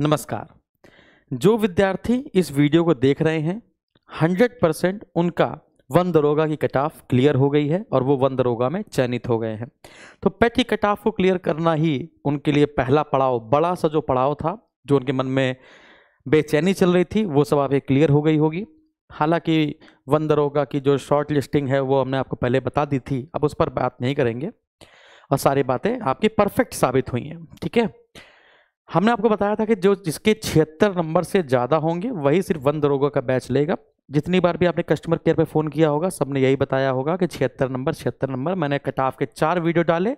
नमस्कार जो विद्यार्थी इस वीडियो को देख रहे हैं 100 परसेंट उनका वन दरोगा की कट ऑफ क्लियर हो गई है और वो वन दरोगा में चयनित हो गए हैं तो पेट की कट ऑफ को क्लियर करना ही उनके लिए पहला पड़ाव बड़ा सा जो पड़ाव था जो उनके मन में बेचैनी चल रही थी वो सब आप क्लियर हो गई होगी हालांकि वन दरोगा की जो शॉर्ट लिस्टिंग है वो हमने आपको पहले बता दी थी अब उस पर बात नहीं करेंगे और सारी बातें आपकी परफेक्ट साबित हुई हैं ठीक है हमने आपको बताया था कि जो जिसके छिहत्तर नंबर से ज़्यादा होंगे वही सिर्फ वन दरोगा का बैच लेगा जितनी बार भी आपने कस्टमर केयर पे फ़ोन किया होगा सबने यही बताया होगा कि छिहत्तर नंबर छिहत्तर नंबर मैंने कटाफ के चार वीडियो डाले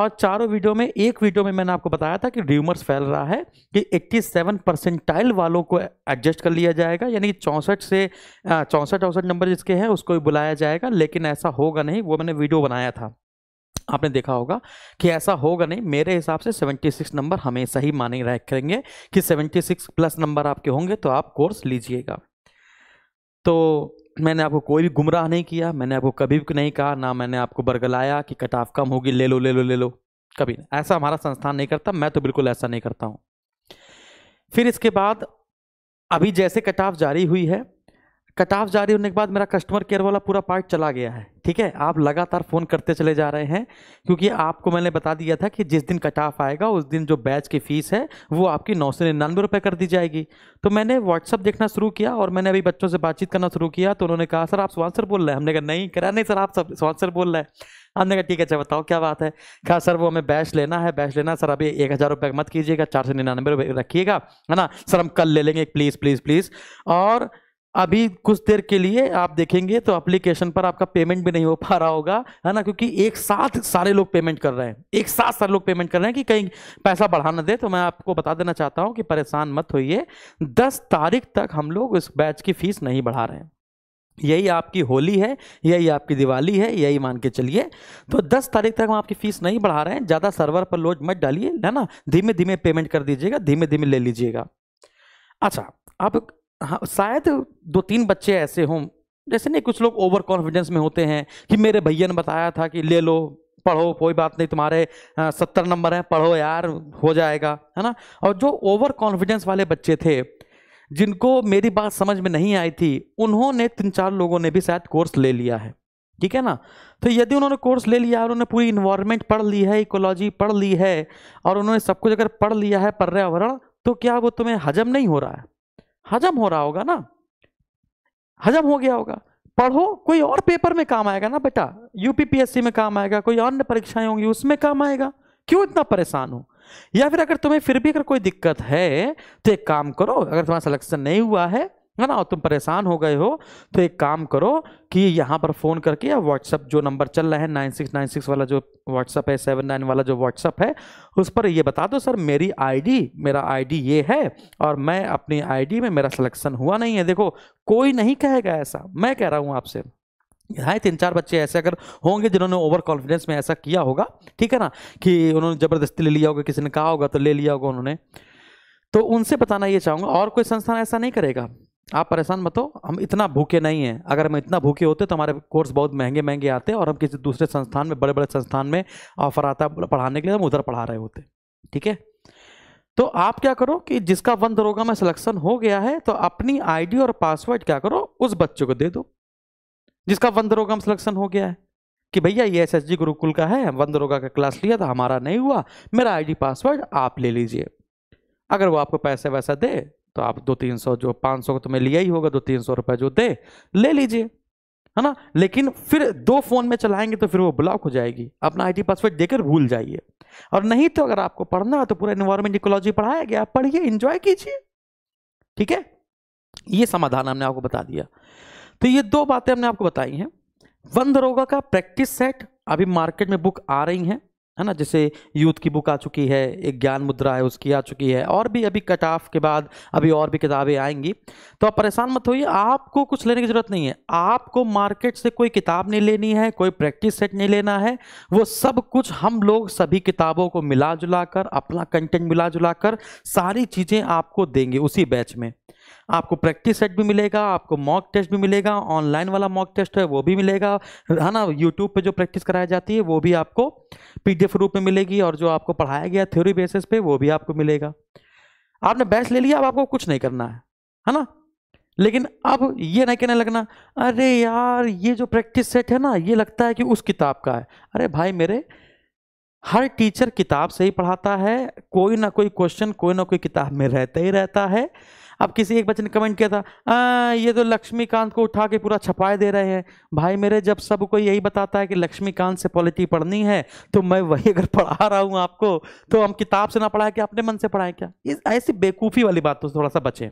और चारों वीडियो में एक वीडियो में मैंने आपको बताया था कि र्यूमर्स फैल रहा है कि 87 परसेंटाइल वालों को एडजस्ट कर लिया जाएगा यानी चौंसठ से चौंसठ चौंसठ नंबर जिसके हैं उसको भी बुलाया जाएगा लेकिन ऐसा होगा नहीं वो मैंने वीडियो बनाया था आपने देखा होगा कि ऐसा होगा नहीं मेरे हिसाब से 76 नंबर हमेशा ही माने रखेंगे कि 76 प्लस नंबर आपके होंगे तो आप कोर्स लीजिएगा तो मैंने आपको कोई भी गुमराह नहीं किया मैंने आपको कभी भी नहीं कहा ना मैंने आपको बरगलाया कि कट ऑफ कम होगी ले लो ले लो ले लो कभी ऐसा हमारा संस्थान नहीं करता मैं तो बिल्कुल ऐसा नहीं करता हूँ फिर इसके बाद अभी जैसे कट ऑफ जारी हुई है कट ऑफ जारी होने के बाद मेरा कस्टमर केयर वाला पूरा पार्ट चला गया है ठीक है आप लगातार फ़ोन करते चले जा रहे हैं क्योंकि आपको मैंने बता दिया था कि जिस दिन कट ऑफ आएगा उस दिन जो बैच की फ़ीस है वो आपकी नौ सौ निन्यानवे रुपये कर दी जाएगी तो मैंने व्हाट्सअप देखना शुरू किया और मैंने अभी बच्चों से बातचीत करना शुरू किया तो उन्होंने कहा सर आप स्पॉन्सर बोल रहे हैं हमने कहा नहीं करा नहीं सर आप सब स्पॉन्सर बोल रहे हैं हमने कहा ठीक है अच्छा बताओ क्या बात है कहा सर वो हमें बैच लेना है बैच लेना सर अभी एक हज़ार रुपये मत कीजिएगा चार सौ निन्यानवे रुपये रखिएगा है ना सर हम कल ले लेंगे प्लीज़ प्लीज़ प्लीज़ और अभी कुछ देर के लिए आप देखेंगे तो एप्लीकेशन पर आपका पेमेंट भी नहीं हो पा रहा होगा है ना क्योंकि एक साथ सारे लोग पेमेंट कर रहे हैं एक साथ सारे लोग पेमेंट कर रहे हैं कि कहीं पैसा बढ़ा ना दे तो मैं आपको बता देना चाहता हूं कि परेशान मत होइए दस तारीख तक हम लोग इस बैच की फीस नहीं बढ़ा रहे हैं यही आपकी होली है यही आपकी दिवाली है यही मान के चलिए तो 10 तारीख तक हम आपकी फीस नहीं बढ़ा रहे हैं ज़्यादा सर्वर पर लोड मत डालिए है ना धीमे धीमे पेमेंट कर दीजिएगा धीमे धीमे ले लीजिएगा अच्छा अब हाँ शायद दो तीन बच्चे ऐसे हों जैसे नहीं कुछ लोग ओवर कॉन्फिडेंस में होते हैं कि मेरे भैया ने बताया था कि ले लो पढ़ो कोई बात नहीं तुम्हारे सत्तर नंबर हैं पढ़ो यार हो जाएगा है ना और जो ओवर कॉन्फिडेंस वाले बच्चे थे जिनको मेरी बात समझ में नहीं आई थी उन्होंने तीन चार लोगों ने भी शायद कोर्स ले लिया है ठीक है ना तो यदि उन्होंने कोर्स ले लिया और उन्होंने पूरी इन्वायरमेंट पढ़ ली है इकोलॉजी पढ़ ली है और उन्होंने सब कुछ अगर पढ़ लिया है पर्यावरण तो क्या वो तुम्हें हजम नहीं हो रहा है हजम हो रहा होगा ना हजम हो गया होगा पढ़ो कोई और पेपर में काम आएगा ना बेटा यूपीपीएससी में काम आएगा कोई अन्य परीक्षाएं होंगी उसमें काम आएगा क्यों इतना परेशान हो या फिर अगर तुम्हें फिर भी अगर कोई दिक्कत है तो एक काम करो अगर तुम्हारा सिलेक्शन नहीं हुआ है है ना और तुम परेशान हो गए हो तो एक काम करो कि यहाँ पर फ़ोन करके या व्हाट्सअप जो नंबर चल रहा है नाइन सिक्स नाइन सिक्स वाला जो व्हाट्सअप है सेवन नाइन वाला जो व्हाट्सअप है उस पर ये बता दो सर मेरी आईडी मेरा आईडी ये है और मैं अपनी आईडी में मेरा सिलेक्शन हुआ नहीं है देखो कोई नहीं कहेगा ऐसा मैं कह रहा हूँ आपसे हाँ तीन चार बच्चे ऐसे अगर होंगे जिन्होंने ओवर कॉन्फिडेंस में ऐसा किया होगा ठीक है ना कि उन्होंने ज़बरदस्ती ले लिया होगा किसी ने कहा होगा तो ले लिया होगा उन्होंने तो उनसे बताना ये चाहूँगा और कोई संस्थान ऐसा नहीं करेगा आप परेशान मत हो हम इतना भूखे नहीं हैं अगर हम इतना भूखे होते तो हमारे कोर्स बहुत महंगे महंगे आते और हम किसी दूसरे संस्थान में बड़े बड़े संस्थान में ऑफर आता पढ़ाने के लिए हम उधर पढ़ा रहे होते ठीक है तो आप क्या करो कि जिसका वन दरोगा में सिलेक्शन हो गया है तो अपनी आईडी और पासवर्ड क्या करो उस बच्चे को दे दो जिसका वन दरोगा में सिलेक्शन हो गया है कि भैया ये एस गुरुकुल का है वन दरोगा का क्लास लिया था हमारा नहीं हुआ मेरा आईडी पासवर्ड आप ले लीजिए अगर वो आपको पैसे वैसा दे तो आप दो तीन सौ जो पाँच सौ तुम्हें लिया ही होगा दो तीन सौ रुपये जो दे ले लीजिए है ना लेकिन फिर दो फोन में चलाएंगे तो फिर वो ब्लॉक हो जाएगी अपना आईडी पासवर्ड देकर भूल जाइए और नहीं तो अगर आपको पढ़ना है तो पूरा इन्वायरमेंट इकोलॉजी पढ़ाया गया आप पढ़िए इंजॉय कीजिए ठीक है ये समाधान हमने आपको बता दिया तो ये दो बातें हमने आपको बताई हैं वन दरोगा का प्रैक्टिस सेट अभी मार्केट में बुक आ रही हैं है ना जैसे यूथ की बुक आ चुकी है एक ज्ञान मुद्रा है उसकी आ चुकी है और भी अभी कट ऑफ के बाद अभी और भी किताबें आएंगी तो आप परेशान मत होइए आपको कुछ लेने की ज़रूरत नहीं है आपको मार्केट से कोई किताब नहीं लेनी है कोई प्रैक्टिस सेट नहीं लेना है वो सब कुछ हम लोग सभी किताबों को मिला जुला कर अपना कंटेंट मिला जुला कर सारी चीज़ें आपको देंगे उसी बैच में आपको प्रैक्टिस सेट भी मिलेगा आपको मॉक टेस्ट भी मिलेगा ऑनलाइन वाला मॉक टेस्ट है वो भी मिलेगा है ना यूट्यूब पे जो प्रैक्टिस कराई जाती है वो भी आपको पीडीएफ रूप में मिलेगी और जो आपको पढ़ाया गया थ्योरी बेसिस पे वो भी आपको मिलेगा आपने बैच ले लिया अब आपको कुछ नहीं करना है है ना लेकिन अब ये नहीं कहने लगना अरे यार ये जो प्रैक्टिस सेट है ना ये लगता है कि उस किताब का है अरे भाई मेरे हर टीचर किताब से ही पढ़ाता है कोई ना कोई क्वेश्चन कोई ना कोई किताब में रहता ही रहता है अब किसी एक बच्चे ने कमेंट किया था आ, ये तो लक्ष्मीकांत को उठा के पूरा छपाए दे रहे हैं भाई मेरे जब सबको यही बताता है कि लक्ष्मीकांत से पॉलिटी पढ़नी है तो मैं वही अगर पढ़ा रहा हूँ आपको तो हम किताब से ना पढ़ाए क्या अपने मन से पढ़ाए क्या ये ऐसी बेकूफ़ी वाली बात तो थोड़ा सा बचें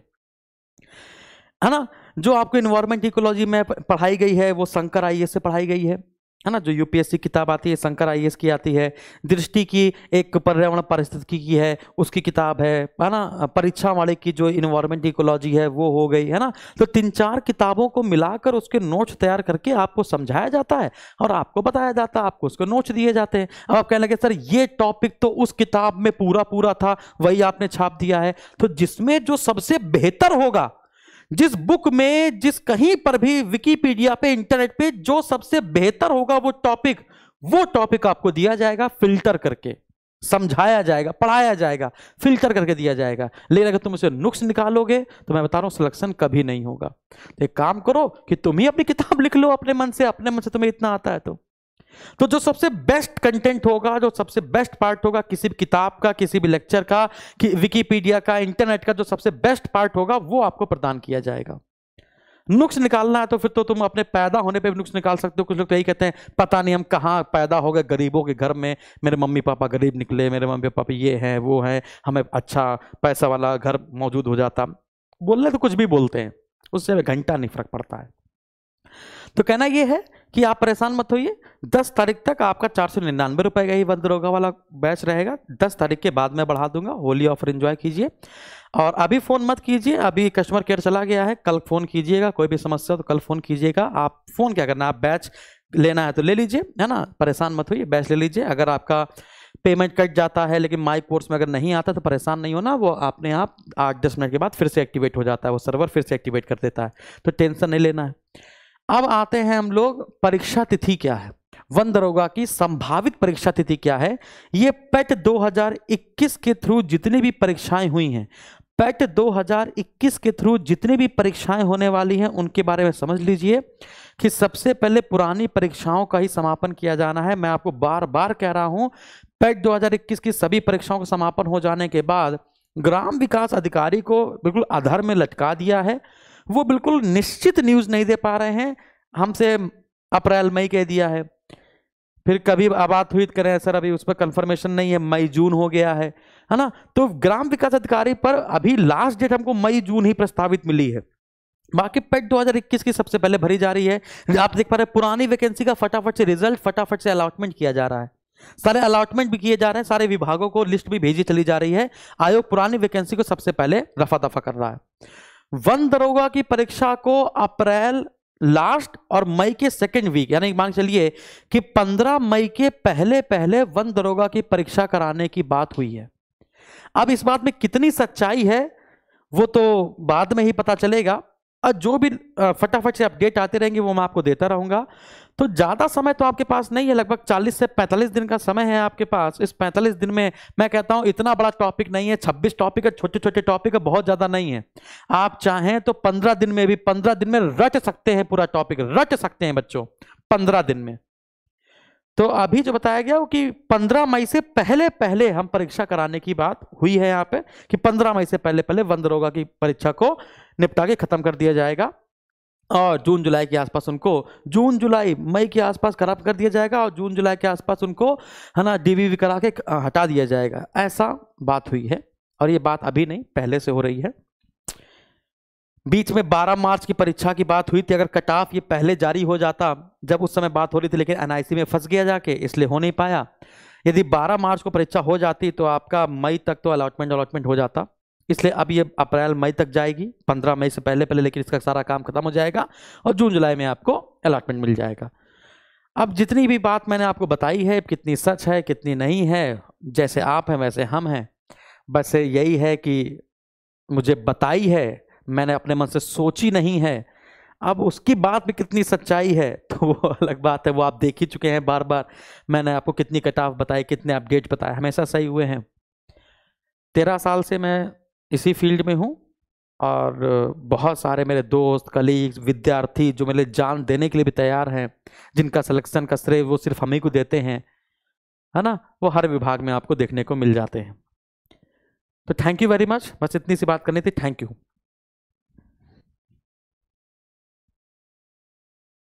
है ना जो आपको इन्वायरमेंट इकोलॉजी में पढ़ाई गई है वो शंकर आई से पढ़ाई गई है है ना जो यूपीएससी किताब आती है शंकर आई की आती है दृष्टि की एक पर्यावरण परिस्थिति की है उसकी किताब है है ना परीक्षा वाले की जो इन्वायरमेंट इकोलॉजी है वो हो गई है ना तो तीन चार किताबों को मिलाकर उसके नोट्स तैयार करके आपको समझाया जाता है और आपको बताया जाता है आपको उसके नोट्स दिए जाते हैं अब आप कहने लगे सर ये टॉपिक तो उस किताब में पूरा पूरा था वही आपने छाप दिया है तो जिसमें जो सबसे बेहतर होगा जिस बुक में जिस कहीं पर भी विकीपीडिया पे इंटरनेट पे जो सबसे बेहतर होगा वो टॉपिक वो टॉपिक आपको दिया जाएगा फिल्टर करके समझाया जाएगा पढ़ाया जाएगा फिल्टर करके दिया जाएगा लेकिन अगर तुम उसे नुक्स निकालोगे तो मैं बता रहा हूँ सिलेक्शन कभी नहीं होगा तो एक काम करो कि तुम ही अपनी किताब लिख लो अपने मन से अपने मन से तुम्हें इतना आता है तो तो जो सबसे बेस्ट कंटेंट होगा जो सबसे बेस्ट पार्ट होगा किसी भी किताब का किसी भी लेक्चर का कि विकीपीडिया का इंटरनेट का जो सबसे बेस्ट पार्ट होगा वो आपको प्रदान किया जाएगा नुक्स निकालना है तो फिर तो तुम अपने पैदा होने पे भी नुक्स निकाल सकते हो कुछ लोग तो यही कहते हैं पता नहीं हम कहाँ पैदा हो गए गरीबों के घर में मेरे मम्मी पापा गरीब निकले मेरे मम्मी पापा ये हैं वो हैं हमें अच्छा पैसा वाला घर मौजूद हो जाता बोलने तो कुछ भी बोलते हैं उससे घंटा नहीं फर्क पड़ता है तो कहना यह है कि आप परेशान मत होइए 10 तारीख तक आपका चार सौ निन्यानवे रुपये का ही बंद रोगा वाला बैच रहेगा 10 तारीख के बाद मैं बढ़ा दूंगा होली ऑफर एंजॉय कीजिए और अभी फ़ोन मत कीजिए अभी कस्टमर केयर चला गया है कल फ़ोन कीजिएगा कोई भी समस्या तो कल फ़ोन कीजिएगा आप फ़ोन क्या करना आप बैच लेना है तो ले लीजिए है ना परेशान मत होइए बैच ले लीजिए अगर आपका पेमेंट कट जाता है लेकिन माई कोर्स में अगर नहीं आता तो परेशान नहीं होना वो अपने आप आठ दस मिनट के बाद फिर से एक्टिवेट हो जाता है वो सर्वर फिर से एक्टिवेट कर देता है तो टेंशन नहीं लेना है अब आते हैं हम लोग परीक्षा तिथि क्या है वन दरोगा की संभावित परीक्षा तिथि क्या है ये पैट 2021 के थ्रू जितनी भी परीक्षाएं हुई हैं पैट 2021 के थ्रू जितनी भी परीक्षाएं होने वाली हैं उनके बारे में समझ लीजिए कि सबसे पहले पुरानी परीक्षाओं का ही समापन किया जाना है मैं आपको बार बार कह रहा हूं पैट 2021 की सभी परीक्षाओं का समापन हो जाने के बाद ग्राम विकास अधिकारी को बिल्कुल आधार में लटका दिया है वो बिल्कुल निश्चित न्यूज़ नहीं दे पा रहे हैं हमसे अप्रैल मई कह दिया है फिर कभी आबाद हुई करें सर अभी उस पर कंफर्मेशन नहीं है मई जून हो गया है है ना तो ग्राम विकास अधिकारी पर अभी लास्ट डेट हमको मई जून ही प्रस्तावित मिली है बाकी पेट 2021 की सबसे पहले भरी जा रही है आप देख पा रहे पुरानी वैकेंसी का फटाफट से रिजल्ट फटाफट से अलॉटमेंट किया जा रहा है सारे अलॉटमेंट भी किए जा रहे हैं सारे विभागों को लिस्ट भी भेजी चली जा रही है आयोग पुरानी वैकेंसी को सबसे पहले रफा दफा कर रहा है वन दरोगा की परीक्षा को अप्रैल लास्ट और मई के सेकेंड वीक यानी मांग चलिए कि 15 मई के पहले पहले वन दरोगा की परीक्षा कराने की बात हुई है अब इस बात में कितनी सच्चाई है वो तो बाद में ही पता चलेगा और जो भी फटाफट से अपडेट आते रहेंगे वो मैं आपको देता रहूँगा तो ज़्यादा समय तो आपके पास नहीं है लगभग 40 से 45 दिन का समय है आपके पास इस 45 दिन में मैं कहता हूँ इतना बड़ा टॉपिक नहीं है 26 टॉपिक है छोटे छोटे टॉपिक है बहुत ज़्यादा नहीं है आप चाहें तो 15 दिन में भी 15 दिन में रच सकते हैं पूरा टॉपिक रच सकते हैं बच्चों पंद्रह दिन में तो अभी जो बताया गया वो कि 15 मई से पहले पहले हम परीक्षा कराने की बात हुई है यहाँ पे कि 15 मई से पहले पहले बंद की परीक्षा को निपटा के ख़त्म कर दिया जाएगा और जून जुलाई के आसपास उनको जून जुलाई मई के आसपास खराब कर दिया जाएगा और जून जुलाई के आसपास उनको है ना वी करा के हटा दिया जाएगा ऐसा बात हुई है और ये बात अभी नहीं पहले से हो रही है बीच में 12 मार्च की परीक्षा की बात हुई थी अगर कट ऑफ ये पहले जारी हो जाता जब उस समय बात हो रही थी लेकिन एन में फंस गया जाके इसलिए हो नहीं पाया यदि 12 मार्च को परीक्षा हो जाती तो आपका मई तक तो अलॉटमेंट अलॉटमेंट हो जाता इसलिए अब ये अप्रैल मई तक जाएगी पंद्रह मई से पहले पहले लेकिन इसका सारा काम खत्म हो जाएगा और जून जुलाई में आपको अलाटमेंट मिल जाएगा अब जितनी भी बात मैंने आपको बताई है कितनी सच है कितनी नहीं है जैसे आप हैं वैसे हम हैं बस यही है कि मुझे बताई है मैंने अपने मन से सोची नहीं है अब उसकी बात में कितनी सच्चाई है तो वो अलग बात है वो आप देख ही चुके हैं बार बार मैंने आपको कितनी कटाफ बताई कितने अपडेट बताए हमेशा सही हुए हैं तेरह साल से मैं इसी फील्ड में हूँ और बहुत सारे मेरे दोस्त कलीग्स विद्यार्थी जो मेरे जान देने के लिए भी तैयार हैं जिनका सिलेक्शन का श्रेय वो सिर्फ हम ही को देते हैं है ना वो हर विभाग में आपको देखने को मिल जाते हैं तो थैंक यू वेरी मच बस इतनी सी बात करनी थी थैंक यू